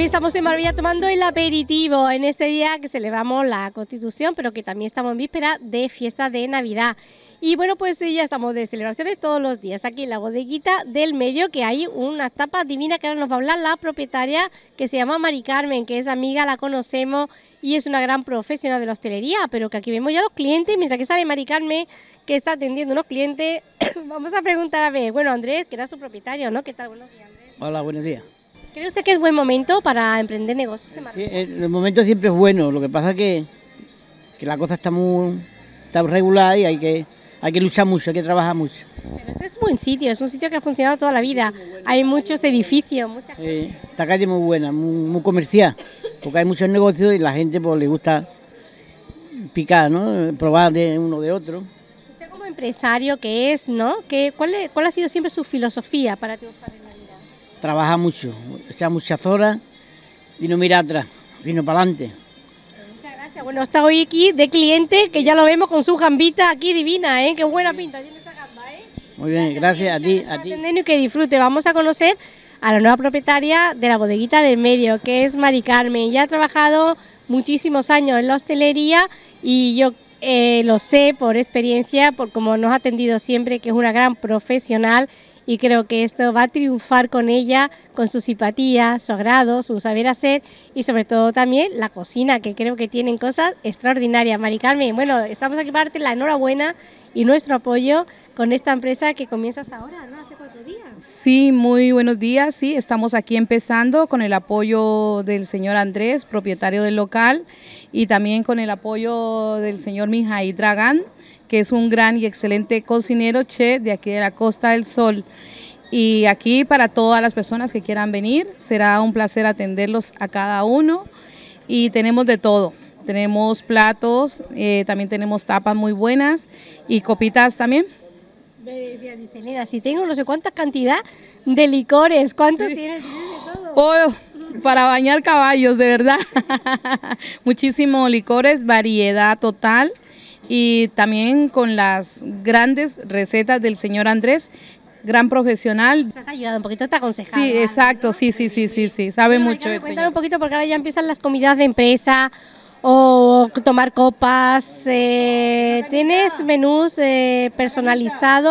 Hoy estamos en Marbella tomando el aperitivo en este día que celebramos la Constitución, pero que también estamos en víspera de fiesta de Navidad. Y bueno, pues ya estamos de celebraciones todos los días aquí en la bodeguita del medio, que hay una tapa divina que ahora nos va a hablar la propietaria, que se llama Mari Carmen, que es amiga, la conocemos y es una gran profesional de la hostelería, pero que aquí vemos ya los clientes, mientras que sale Mari Carmen, que está atendiendo unos clientes. Vamos a preguntar a ver, bueno, Andrés, que era su propietario, ¿no? ¿Qué tal? Buenos días, Andrés. Hola, buenos días. ¿Cree usted que es buen momento para emprender negocios? sí, el momento siempre es bueno, lo que pasa es que, la cosa está muy está regular y hay que, hay que luchar mucho, hay que trabajar mucho. Pero ese es buen sitio, es un sitio que ha funcionado toda la vida. Hay muchos edificios, muchas eh, Esta calle es muy buena, muy, comercial, porque hay muchos negocios y la gente pues, le gusta picar, ¿no? probar de uno de otro. Usted como empresario que es, ¿no? ¿Qué, cuál, cuál, ha sido siempre su filosofía para tu trabaja mucho, o sea, muchas horas y no mira atrás, sino para adelante. Muchas gracias. Bueno, está hoy aquí de cliente, que ya lo vemos con su jambita aquí divina, ¿eh? Qué buena pinta tiene esa gamba, ¿eh? Muy bien, gracias, a ti, a ti. que disfrute. Vamos a conocer a la nueva propietaria de la bodeguita del medio, que es Mari Carmen. Ya ha trabajado muchísimos años en la hostelería y yo eh, lo sé por experiencia, por como nos ha atendido siempre, que es una gran profesional y creo que esto va a triunfar con ella, con su simpatía, su agrado, su saber hacer y sobre todo también la cocina, que creo que tienen cosas extraordinarias. Mari Carmen, bueno, estamos aquí para darte la enhorabuena y nuestro apoyo con esta empresa que comienzas ahora, ¿no? Hace cuatro días. Sí, muy buenos días, sí, estamos aquí empezando con el apoyo del señor Andrés, propietario del local, y también con el apoyo del señor Mijay Dragán, que es un gran y excelente cocinero che de aquí de la Costa del Sol. Y aquí para todas las personas que quieran venir, será un placer atenderlos a cada uno y tenemos de todo. Tenemos platos, eh, también tenemos tapas muy buenas y copitas también. Decía si tengo no sé cuánta cantidad de licores, ¿cuánto tienes? Oh, para bañar caballos, de verdad. Muchísimos licores, variedad total y también con las grandes recetas del señor Andrés, gran profesional. Se ha ayudado un poquito, te aconsejado. Sí, exacto, sí, sí, sí, sí, sí, sabe mucho. contar un poquito porque ahora ya empiezan las comidas de empresa o tomar copas. Eh, ¿Tienes menús eh,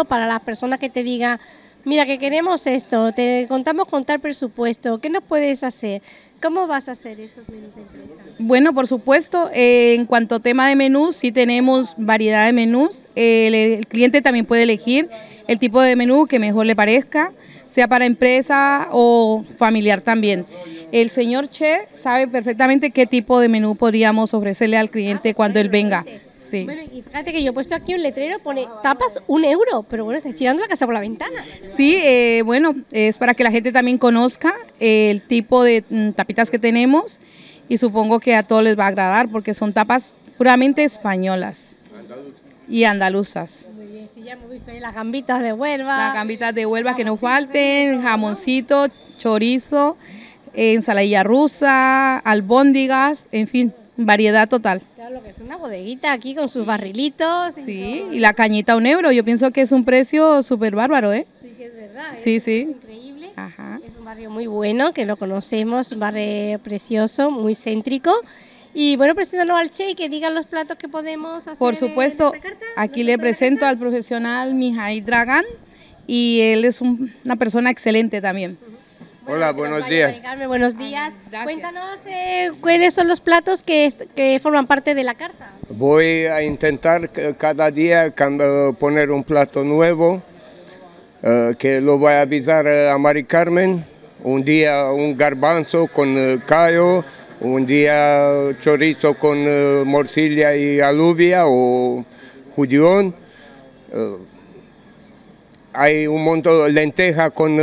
para las personas que te digan, mira que queremos esto, te contamos con tal presupuesto, ¿qué nos puedes hacer? ¿Cómo vas a hacer estos menús de empresa? Bueno, por supuesto, eh, en cuanto a tema de menús, sí tenemos variedad de menús. el, cliente también puede elegir el tipo de menú que mejor le parezca, sea para empresa o familiar también. El señor Che sabe perfectamente qué tipo de menú podríamos ofrecerle al cliente cuando él venga. Bueno, y fíjate que yo he puesto aquí un letrero, pone tapas un euro, pero bueno, está tirando la casa por la ventana. Sí, eh, bueno, es para que la gente también conozca eh, el tipo de mm, tapitas que tenemos y supongo que a todos les va a agradar porque son tapas puramente españolas y andaluzas. Muy bien, si ya hemos visto ahí las gambitas de Huelva. Las gambitas de Huelva que no falten, jamoncito, chorizo, eh, ensaladilla rusa, albóndigas, en fin, variedad total lo que es una bodeguita aquí con sus barrilitos. Y sí, y, la cañita un euro. Yo pienso que es un precio súper bárbaro, ¿eh? Sí, es verdad. Sí, sí. increíble. Es un barrio muy bueno, que lo conocemos, un barrio precioso, muy céntrico. Y bueno, preséntanos al Che y que digan los platos que podemos hacer. Por supuesto, aquí le presento al profesional Mijay Dragán y él es una persona excelente también. Hola, buenos días. buenos días. Cuéntanos eh, cuáles son los platos que, que, forman parte de la carta. Voy a intentar cada día poner un plato nuevo, eh, que lo voy a avisar eh, a Mari Carmen. Un día un garbanzo con callo, un día chorizo con morcilla y alubia o judión. hay un montón de lenteja con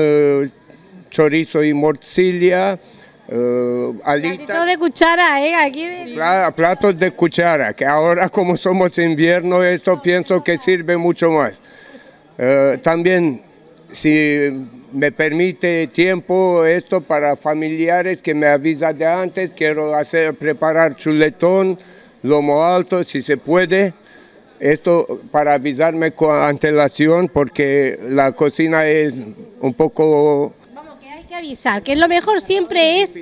chorizo y morcilla, eh, Platos de cuchara, ¿eh? Aquí platos de cuchara, que ahora como somos invierno, esto pienso que sirve mucho más. Eh, también, si me permite tiempo esto para familiares que me avisan de antes, quiero hacer, preparar chuletón, lomo alto, si se puede. Esto para avisarme con antelación porque la cocina es un poco avisar, que lo mejor siempre es...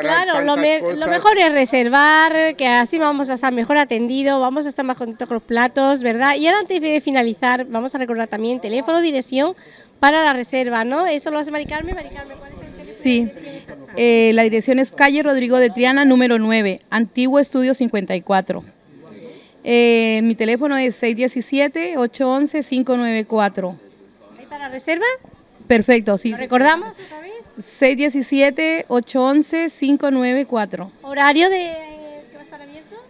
claro, lo, mejor es reservar, que así vamos a estar mejor atendido vamos a estar más contentos con los platos, ¿verdad? Y ahora antes de finalizar, vamos a recordar también teléfono, dirección para la reserva, ¿no? Esto lo hace maricarme Maricarme. Sí, eh, la dirección es calle Rodrigo de Triana, número 9, Antiguo Estudio 54. Eh, mi teléfono es 617-811-594. ¿Hay para reserva? Perfecto, sí. ¿Lo recordamos otra vez? 617-811-594. ¿Horario de eh,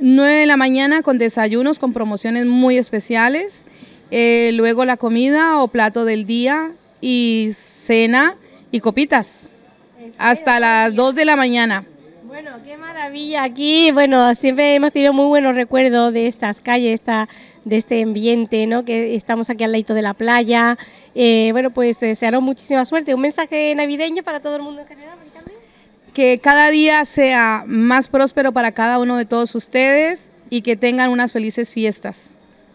9 de la mañana con desayunos, con promociones muy especiales. Eh, luego la comida o plato del día y cena y copitas. hasta las 2 de la mañana. Bueno, qué maravilla aquí. Bueno, siempre hemos tenido muy buenos recuerdos de estas calles, de este ambiente, ¿no? Que estamos aquí al leito de la playa. Eh, bueno, pues desearon eh, muchísima suerte. ¿Un mensaje navideño para todo el mundo en general, Maricarmen? Que cada día sea más próspero para cada uno de todos ustedes y que tengan unas felices fiestas.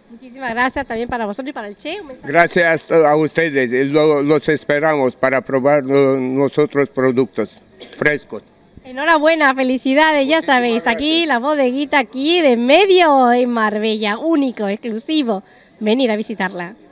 Muchísimas gracias también para vosotros y para el Che. gracias a ustedes, los esperamos para probar nosotros productos frescos. Enhorabuena, felicidades, ya sabéis, aquí la bodeguita aquí de medio en Marbella, único, exclusivo. Venir a visitarla.